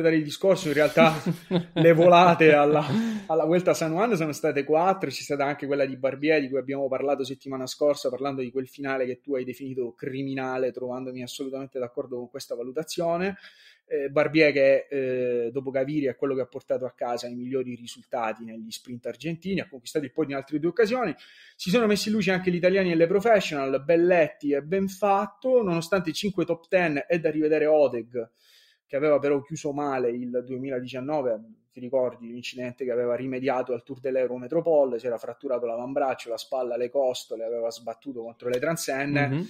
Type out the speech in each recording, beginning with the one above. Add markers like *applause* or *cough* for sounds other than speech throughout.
dare il discorso, in realtà *laughs* le volate alla, alla Vuelta San Juan sono state quattro, c'è stata anche quella di Barbier di cui abbiamo parlato settimana scorsa parlando di quel finale che tu hai definito criminale, trovandomi assolutamente d'accordo con questa valutazione. Eh, Barbier che eh, dopo Gaviri è quello che ha portato a casa i migliori risultati negli sprint argentini, ha conquistato il podio in altre due occasioni. Si sono messi in luce anche gli italiani e le professional, Belletti è ben fatto, nonostante i cinque top ten è da rivedere Odeg che aveva però chiuso male il 2019, ti ricordi l'incidente che aveva rimediato al Tour dell'Euro Metropole, si era fratturato l'avambraccio, la spalla, le costole, aveva sbattuto contro le transenne. Mm-hmm.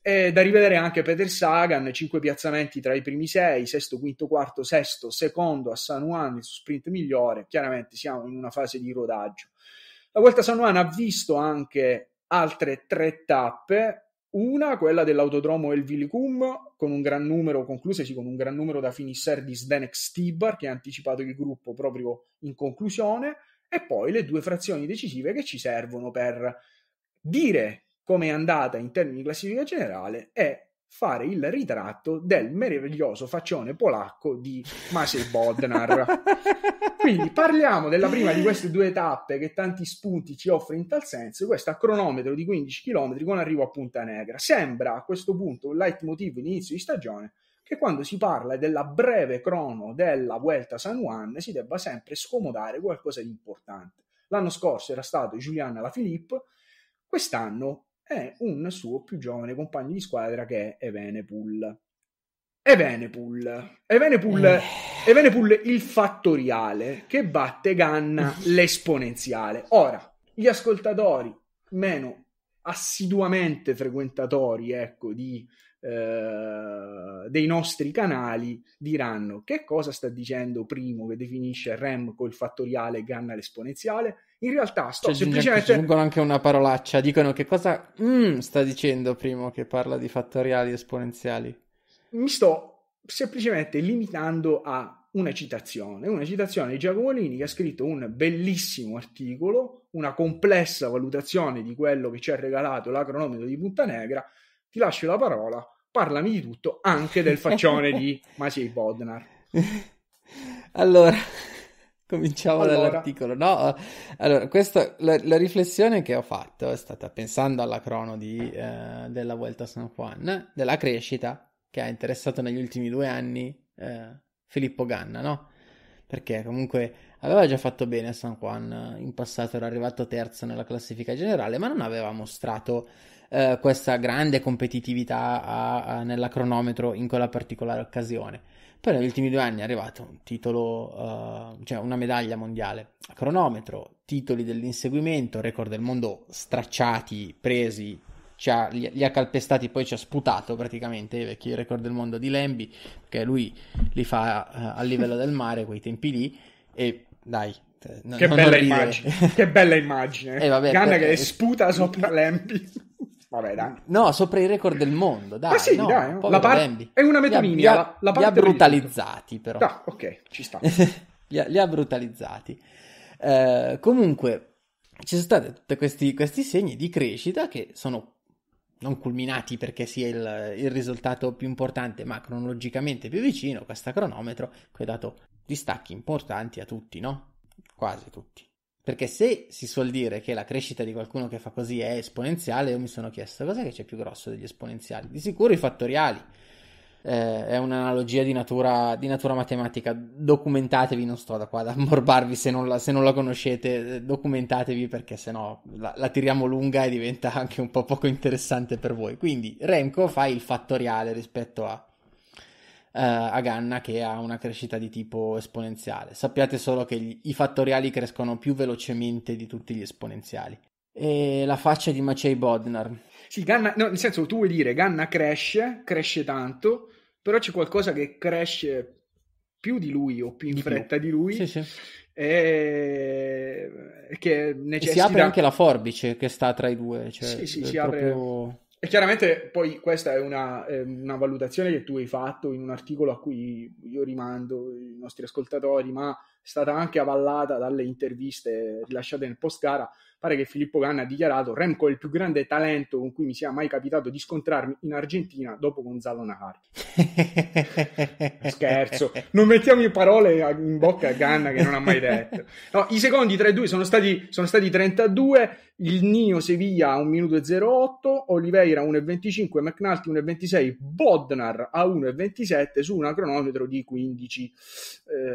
E da rivedere anche Peter Sagan, 5 piazzamenti tra i primi 6, sesto, quinto, quarto, sesto, secondo a San Juan, il suo sprint migliore. Chiaramente siamo in una fase di rodaggio. La volta San Juan ha visto anche altre tre tappe, una, quella dell'autodromo El Vilicum, con un gran numero, conclusasi con un gran numero da Finisser di Zdenek Stibar, che ha anticipato il gruppo proprio in conclusione, e poi le due frazioni decisive che ci servono per dire come è andata in termini di classifica generale e fare il ritratto del meraviglioso faccione polacco di Maciej Bodnar. *laughs* Quindi parliamo della prima di queste due tappe che tanti spunti ci offre in tal senso, questo a cronometro di 15 km con arrivo a Punta Negra. Sembra a questo punto un leitmotiv di inizio di stagione che quando si parla della breve crono della Vuelta San Juan si debba sempre scomodare qualcosa di importante. L'anno scorso era stato Giuliana Lafilippe, quest'anno è un suo più giovane compagno di squadra che è Evenepoel. Evenepoel, Evenepoel, eh. Evenepoel il fattoriale che batte Ganna mm-hmm. l'esponenziale. Ora, gli ascoltatori meno assiduamente frequentatori ecco, di, eh, dei nostri canali diranno che cosa sta dicendo Primo che definisce Rem col fattoriale e Ganna l'esponenziale? In realtà sto cioè, semplicemente... Aggiungono anche una parolaccia, dicono che cosa mm, sta dicendo Primo che parla di fattoriali esponenziali. Mi sto semplicemente limitando a una citazione, una citazione di Giacomonini che ha scritto un bellissimo articolo, una complessa valutazione di quello che ci ha regalato l'acronometro di Punta Negra. Ti lascio la parola, parlami di tutto, anche del faccione di *laughs* Masei Bodnar. allora, Cominciamo allora. dall'articolo. No, eh, allora, questa, la, la, riflessione che ho fatto è stata pensando alla crono di, eh, della Vuelta a San Juan, della crescita che ha interessato negli ultimi due anni eh, Filippo Ganna, no? Perché comunque aveva già fatto bene a San Juan eh, in passato, era arrivato terzo nella classifica generale, ma non aveva mostrato eh, questa grande competitività a, a, nella cronometro in quella particolare occasione. Poi negli ultimi due anni è arrivato un titolo, uh, cioè una medaglia mondiale a cronometro, titoli dell'inseguimento, record del mondo stracciati, presi, ha, li, li, ha calpestati, poi ci ha sputato praticamente i vecchi record del mondo di Lembi, che lui li fa uh, eh, a livello del mare, quei tempi lì, e dai, eh, No, che, bella che, bella immagine, che bella immagine. *laughs* Eh, Ganna che sputa sopra *laughs* l'empi. Vabbè, dai. No, sopra i record del mondo, dai. Ma sì, no, dai. La par- è una metaminia. Li li ha brutalizzati, però. No, ok, ci sta. *laughs* li, ha, li, ha, brutalizzati. Eh, comunque, ci sono stati tutti questi, questi, segni di crescita che sono non culminati perché sia il, il risultato più importante, ma cronologicamente più vicino. Questa cronometro che ha dato distacchi importanti a tutti, no? Quasi tutti. Perché se si suol dire che la crescita di qualcuno che fa così è esponenziale, io mi sono chiesto cos'è che c'è più grosso degli esponenziali? Di sicuro i fattoriali. Eh, è un'analogia di natura, di natura, matematica. Documentatevi, non sto da qua ad ammorbarvi se non la, se non la conoscete, documentatevi perché sennò la, la tiriamo lunga e diventa anche un po' poco interessante per voi. Quindi Remco fa il fattoriale rispetto a eh, a Ganna che ha una crescita di tipo esponenziale. Sappiate solo che gli, i fattoriali crescono più velocemente di tutti gli esponenziali. E la faccia di Macei Bodnar. Sì, Ganna, no, nel senso tu vuoi dire Ganna cresce, cresce tanto, però c'è qualcosa che cresce più di lui o più in di fretta più. di lui. Sì, sì. E... Che necessita... E si apre anche la forbice che sta tra i due. Cioè sì, sì, si proprio... apre e chiaramente poi questa è una, eh, una, valutazione che tu hai fatto in un articolo a cui io rimando i nostri ascoltatori, ma è stata anche avallata dalle interviste rilasciate nel post gara. Pare che Filippo Ganna ha dichiarato Remco è il più grande talento con cui mi sia mai capitato di scontrarmi in Argentina dopo Gonzalo Nahar. *laughs* Scherzo, non mettiamo in parole in bocca a Ganna che non ha mai detto. No, I secondi 3-2 sono stati, sono stati 32 il Nio Sevilla a 1 minuto e 08, Oliveira a 1,25, McNulty 1,26, Bodnar a 1,27 su un cronometro di 15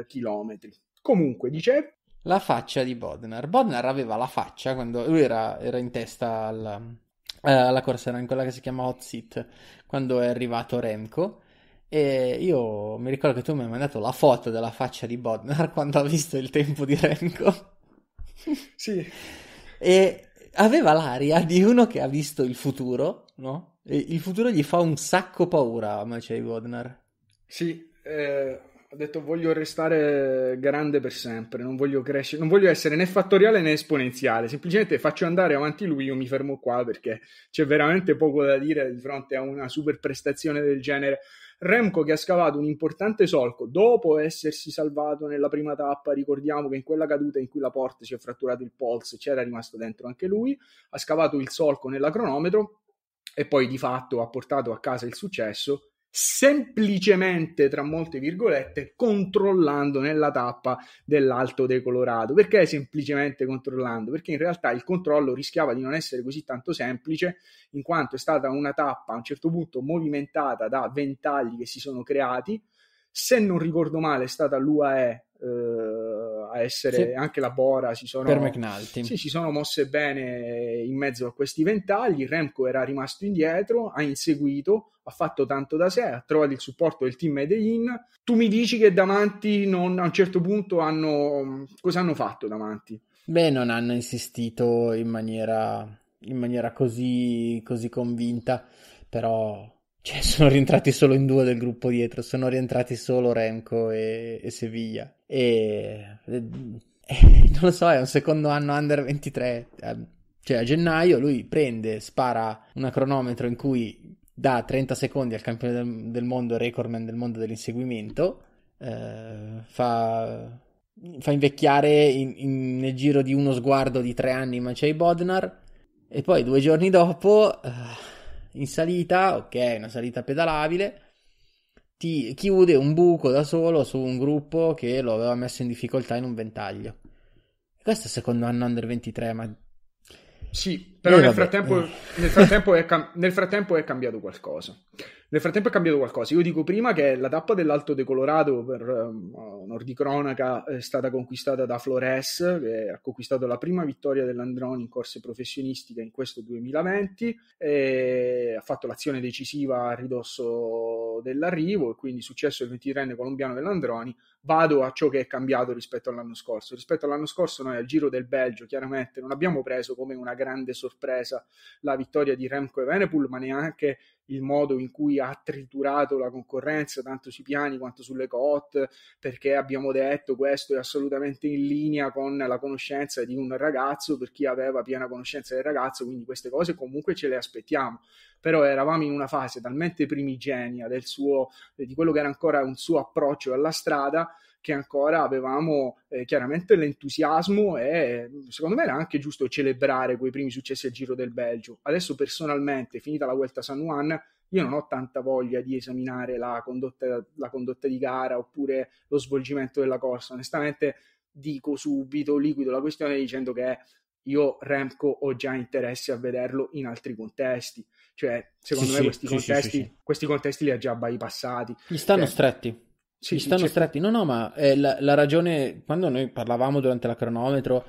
eh, km. Comunque, dice... La faccia di Bodnar. Bodnar aveva la faccia quando lui era, era in testa alla, eh, alla corsa, era in quella che si chiama Hot Seat, quando è arrivato Remco. E io mi ricordo che tu mi hai mandato la foto della faccia di Bodnar *laughs* quando ha visto il tempo di Remco. sì. *laughs* E aveva l'aria di uno che ha visto il futuro, no? E il futuro gli fa un sacco paura a Maciej Bodnar. Sì, eh, ho detto voglio restare grande per sempre, non voglio crescere, non voglio essere né fattoriale né esponenziale, semplicemente faccio andare avanti lui, io mi fermo qua perché c'è veramente poco da dire di fronte a una super prestazione del genere. Remco che ha scavato un importante solco dopo essersi salvato nella prima tappa, ricordiamo che in quella caduta in cui la porta si è fratturato il polso c'era rimasto dentro anche lui, ha scavato il solco nella cronometro e poi di fatto ha portato a casa il successo semplicemente, tra molte virgolette, controllando nella tappa dell'Alto decolorato Perché semplicemente controllando? Perché in realtà il controllo rischiava di non essere così tanto semplice, in quanto è stata una tappa a un certo punto movimentata da ventagli che si sono creati, se non ricordo male, è stata l'UAE eh, a essere sì. anche la Bora. Si sono, per McNulty. Sì, si sono mosse bene in mezzo a questi ventagli. Remco era rimasto indietro, ha inseguito, ha fatto tanto da sé, ha trovato il supporto del team Medellin. Tu mi dici che davanti non, a un certo punto hanno. cosa hanno fatto davanti? Beh, non hanno insistito in maniera, in maniera così, così convinta, però cioè, sono rientrati solo in due del gruppo dietro, sono rientrati solo Remco e, e Sevilla. E, e, eh, *laughs* non lo so, è un secondo anno under 23. Ehm, cioè, a gennaio lui prende, spara una cronometro in cui dà 30 secondi al campione del, del mondo, recordman del mondo dell'inseguimento. Eh, fa, fa, invecchiare in, in, nel giro di uno sguardo di tre anni Macei Bodnar. E poi due giorni dopo... Eh, in salita, ok, una salita pedalabile, ti chiude un buco da solo su un gruppo che lo aveva messo in difficoltà in un ventaglio. Questo è il secondo anno under 23, ma... Sì, però eh, eh. nel frattempo, nel, frattempo cam- nel, frattempo è cambiato qualcosa. Nel frattempo è cambiato qualcosa. Io dico prima che la tappa dell'Alto de Colorado per um, onor di cronaca è stata conquistata da Flores, che ha conquistato la prima vittoria dell'Androni in corse professionistiche in questo 2020. ha fatto l'azione decisiva a ridosso dell'arrivo e quindi successo il 23enne colombiano dell'Androni. Vado a ciò che è cambiato rispetto all'anno scorso. Rispetto all'anno scorso noi al Giro del Belgio chiaramente non abbiamo preso come una grande sorpresa sorpresa la vittoria di Remco e Venepool, ma neanche il modo in cui ha triturato la concorrenza, tanto sui piani quanto sulle cotte, perché abbiamo detto questo è assolutamente in linea con la conoscenza di un ragazzo, per chi aveva piena conoscenza del ragazzo, quindi queste cose comunque ce le aspettiamo. Però eravamo in una fase talmente primigenia del suo, di quello che era ancora un suo approccio alla strada, che ancora avevamo eh, chiaramente l'entusiasmo e secondo me era anche giusto celebrare quei primi successi al Giro del Belgio. Adesso personalmente, finita la Vuelta San Juan, io non ho tanta voglia di esaminare la condotta, la condotta di gara oppure lo svolgimento della corsa. Onestamente dico subito, liquido la questione dicendo che io Remco ho già interesse a vederlo in altri contesti. Cioè, secondo sì, me questi, sì, contesti, sì, questi contesti li ha già bypassati. Gli stanno cioè, stretti. Sì, stanno c'è... stretti. No, no, ma eh, la, la, ragione, quando noi parlavamo durante la cronometro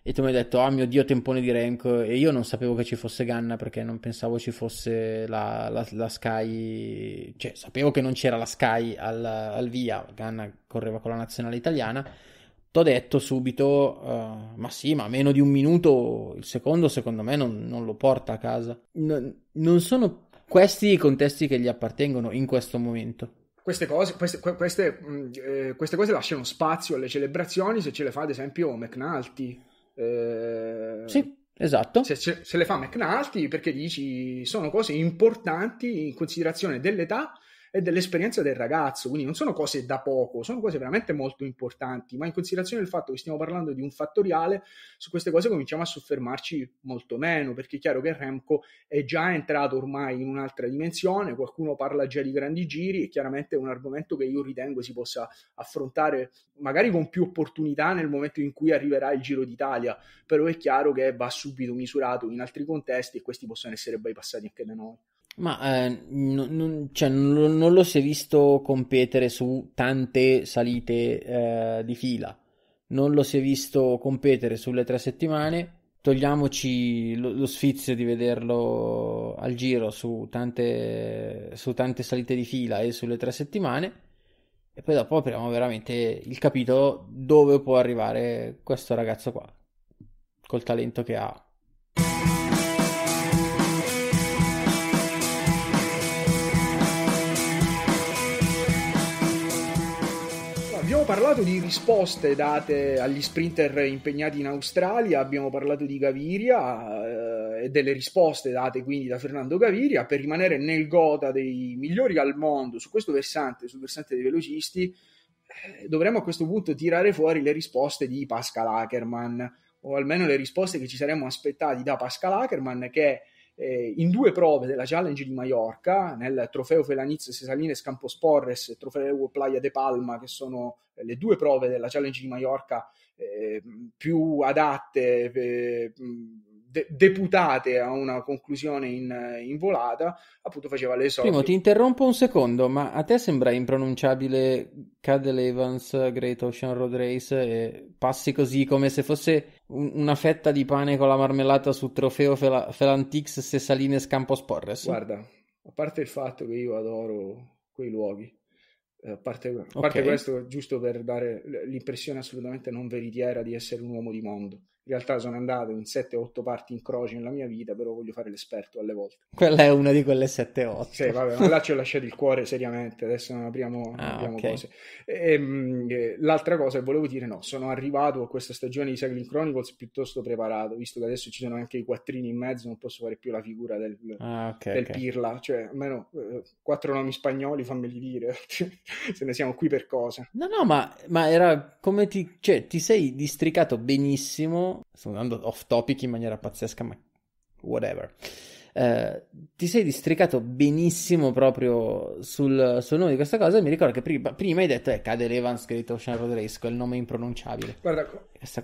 e tu mi hai detto, ah oh, mio Dio, tempone di Renko, e io non sapevo che ci fosse Ganna perché non pensavo ci fosse la, la, la Sky, cioè sapevo che non c'era la Sky al, al via, Ganna correva con la nazionale italiana, t'ho detto subito, uh, ma sì, ma meno di un minuto il secondo secondo me non, non lo porta a casa. No, non sono questi i contesti che gli appartengono in questo momento queste cose, queste, queste, mm, eh, queste cose lasciano spazio alle celebrazioni se ce le fa ad esempio McNulty. Eh, sì, esatto. Se, se le fa McNulty perché dici sono cose importanti in considerazione dell'età e dell'esperienza del ragazzo, quindi non sono cose da poco, sono cose veramente molto importanti, ma in considerazione del fatto che stiamo parlando di un fattoriale, su queste cose cominciamo a soffermarci molto meno, perché è chiaro che Remco è già entrato ormai in un'altra dimensione, qualcuno parla già di grandi giri e chiaramente è un argomento che io ritengo si possa affrontare magari con più opportunità nel momento in cui arriverà il Giro d'Italia, però è chiaro che va subito misurato in altri contesti e questi possono essere bypassati anche da noi. Ma eh, non, non, cioè, non, non, lo si è visto competere su tante salite eh, di fila, non lo si è visto competere sulle tre settimane. Togliamoci lo, lo sfizio di vederlo al giro su tante, su tante salite di fila e sulle tre settimane. E poi dopo apriamo veramente il capitolo dove può arrivare questo ragazzo qua, col talento che ha abbiamo parlato di risposte date agli sprinter impegnati in Australia, abbiamo parlato di Gaviria eh, e delle risposte date quindi da Fernando Gaviria per rimanere nel gota dei migliori al mondo su questo versante, sul versante dei velocisti. Eh, dovremmo a questo punto tirare fuori le risposte di Pascal Ackerman o almeno le risposte che ci saremmo aspettati da Pascal Ackerman che eh, in due prove della Challenge di Mallorca, nel trofeo Felaniz Cesalines Campos Porres e trofeo Playa de Palma, che sono eh, le due prove della Challenge di Mallorca eh, più adatte. Eh, de- deputate a una conclusione in, in volata, appunto faceva le sorti. Primo, ti interrompo un secondo, ma a te sembra impronunciabile Cadel Evans Great Ocean Road Race e passi così come se fosse un- una fetta di pane con la marmellata sul trofeo Fel- Felantix Sessalines Campos Porres? Guarda, a parte il fatto che io adoro quei luoghi, eh, a parte, a parte okay. questo, giusto per dare l'impressione assolutamente non veritiera di essere un uomo di mondo in realtà sono andato in 7-8 parti in croce nella mia vita, però voglio fare l'esperto alle volte. Quella è una di quelle 7-8. Sì, vabbè, ma là ci ho lasciato il cuore seriamente, adesso non apriamo, ah, apriamo okay. cose. E, ehm, eh, l'altra cosa che volevo dire, no, sono arrivato a questa stagione di Cycling Chronicles piuttosto preparato, visto che adesso ci sono anche i quattrini in mezzo, non posso fare più la figura del, ah, okay, del okay. pirla, cioè almeno eh, quattro nomi spagnoli fammeli dire, *laughs* se ne siamo qui per cosa. No, no, ma, ma era come ti... cioè ti sei districato benissimo sto andando off topic in maniera pazzesca, ma whatever. Eh, ti sei districato benissimo proprio sul, sul, nome di questa cosa. E mi ricordo che prima, prima hai detto: eh, Cade Levan scritto Ocean Road Race, quel nome impronunciabile. Guarda qua. Questa,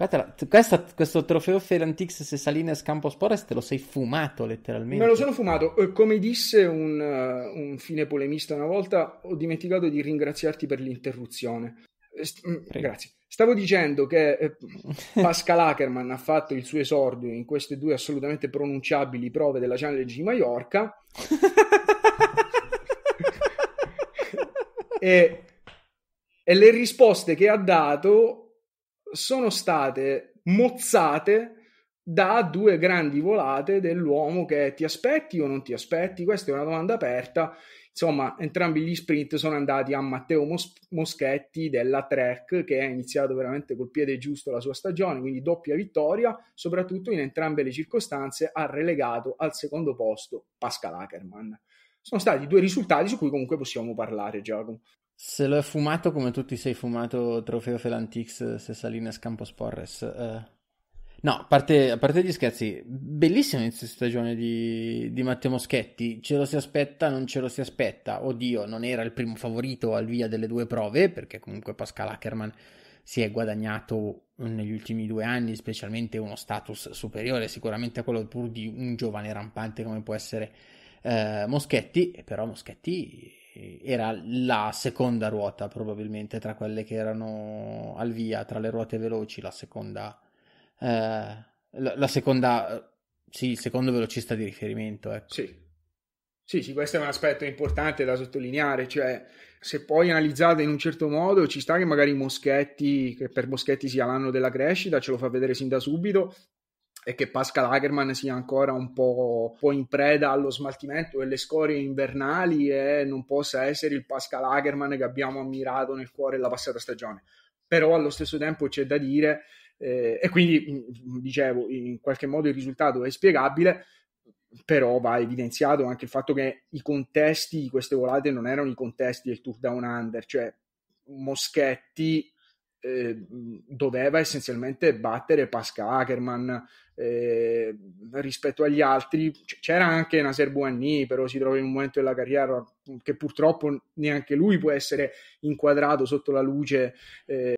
questa, questo trofeo Ferrantix Sesalines Campos Porres te lo sei fumato letteralmente. Me lo sono fumato. Eh, come disse un, eh, un fine polemista una volta, ho dimenticato di ringraziarti per l'interruzione. Eh, st- mm, grazie. Stavo dicendo che eh, *laughs* Pascal Ackerman ha fatto il suo esordio in queste due assolutamente pronunciabili prove della Challenge di Mallorca. *laughs* e, e le risposte che ha dato sono state mozzate da due grandi volate dell'uomo che ti aspetti o non ti aspetti? Questa è una domanda aperta. Insomma, entrambi gli sprint sono andati a Matteo Mos- Moschetti della Trek che ha iniziato veramente col piede giusto la sua stagione, quindi doppia vittoria, soprattutto in entrambe le circostanze ha relegato al secondo posto Pascal Ackerman. Sono stati due risultati su cui comunque possiamo parlare, Giacomo. Se lo è fumato come tutti ti sei fumato trofeo Felantix Sessalines Campos Porres. Eh No, a parte, a parte, gli scherzi, bellissimo inizio stagione di, di, Matteo Moschetti. Ce lo si aspetta, non ce lo si aspetta. Oddio, non era il primo favorito al via delle due prove, perché comunque Pascal Ackerman si è guadagnato negli ultimi due anni, specialmente uno status superiore sicuramente a quello pur di un giovane rampante come può essere eh, Moschetti, però Moschetti era la seconda ruota probabilmente tra quelle che erano al via, tra le ruote veloci, la seconda eh, la, la, seconda, sì, il secondo velocista di riferimento. Ecco. Sì. Sì, sì, questo è un aspetto importante da sottolineare, cioè se poi analizzate in un certo modo ci sta che magari Moschetti, che per Moschetti sia l'anno della crescita, ce lo fa vedere sin da subito e che Pascal Ackerman sia ancora un po', un po in preda allo smaltimento delle scorie invernali e non possa essere il Pascal Ackerman che abbiamo ammirato nel cuore la passata stagione. Però allo stesso tempo c'è da dire eh, e quindi, dicevo, in qualche modo il risultato è spiegabile, però va evidenziato anche il fatto che i contesti di queste volate non erano i contesti del Tour Down Under, cioè Moschetti eh, doveva essenzialmente battere Pascal Ackerman eh, rispetto agli altri. C'era anche Nasser Buanni, però si trova in un momento della carriera che purtroppo neanche lui può essere inquadrato sotto la luce eh,